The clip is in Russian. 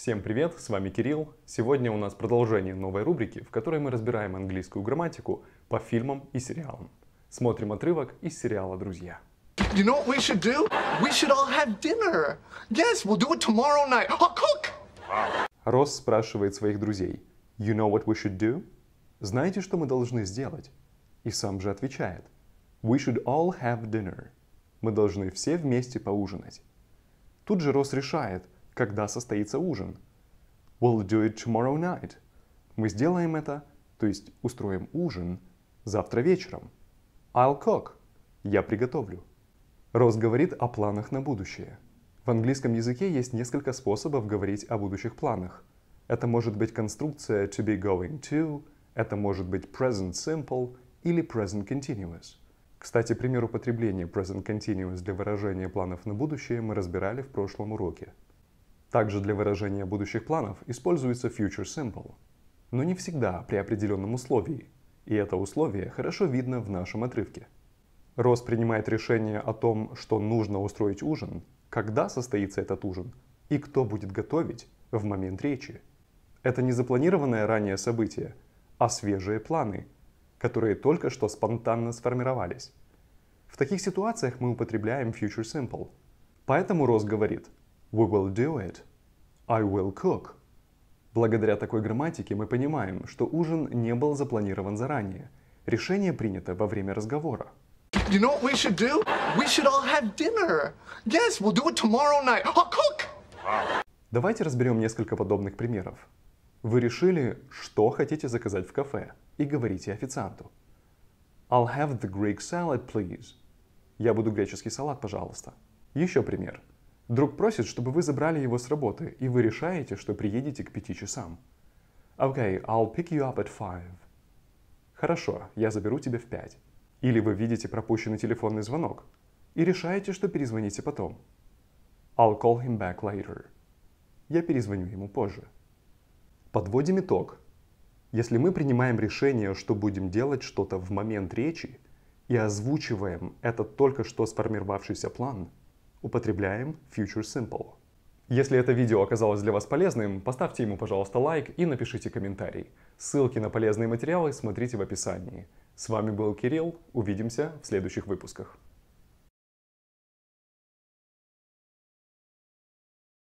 Всем привет, с вами Кирилл. Сегодня у нас продолжение новой рубрики, в которой мы разбираем английскую грамматику по фильмам и сериалам. Смотрим отрывок из сериала «Друзья». You know what we should do? We should all have dinner. Yes, we'll do it tomorrow night. I'll cook! Росс спрашивает своих друзей. You know what we should do? Знаете, что мы должны сделать? И сам же отвечает. We should all have dinner. Мы должны все вместе поужинать. Тут же Росс решает – когда состоится ужин. We'll do it tomorrow night. Мы сделаем это, то есть устроим ужин завтра вечером. I'll cook. Я приготовлю. Рос говорит о планах на будущее. В английском языке есть несколько способов говорить о будущих планах. Это может быть конструкция to be going to, это может быть present simple или present continuous. Кстати, пример употребления present continuous для выражения планов на будущее мы разбирали в прошлом уроке. Также для выражения будущих планов используется future simple, но не всегда при определенном условии, и это условие хорошо видно в нашем отрывке. Рос принимает решение о том, что нужно устроить ужин, когда состоится этот ужин и кто будет готовить в момент речи. Это не запланированное ранее событие, а свежие планы, которые только что спонтанно сформировались. В таких ситуациях мы употребляем future simple. Поэтому Рос говорит – We will do it. I will cook. Благодаря такой грамматике мы понимаем, что ужин не был запланирован заранее. Решение принято во время разговора. You know what we should do? We should all have dinner. Yes, we'll do it tomorrow night. I'll cook! Давайте разберем несколько подобных примеров. Вы решили, что хотите заказать в кафе, и говорите официанту. I'll have the Greek salad, please. Я буду греческий салат, пожалуйста. Еще пример. Друг просит, чтобы вы забрали его с работы, и вы решаете, что приедете к пяти часам. Okay, I'll pick you up at five. Хорошо, я заберу тебя в пять. Или вы видите пропущенный телефонный звонок и решаете, что перезвоните потом. I'll call him back later. Я перезвоню ему позже. Подводим итог. Если мы принимаем решение, что будем делать что-то в момент речи, и озвучиваем этот только что сформировавшийся план – употребляем future simple. Если это видео оказалось для вас полезным, поставьте ему, пожалуйста, лайк и напишите комментарий. Ссылки на полезные материалы смотрите в описании. С вами был Кирилл, увидимся в следующих выпусках.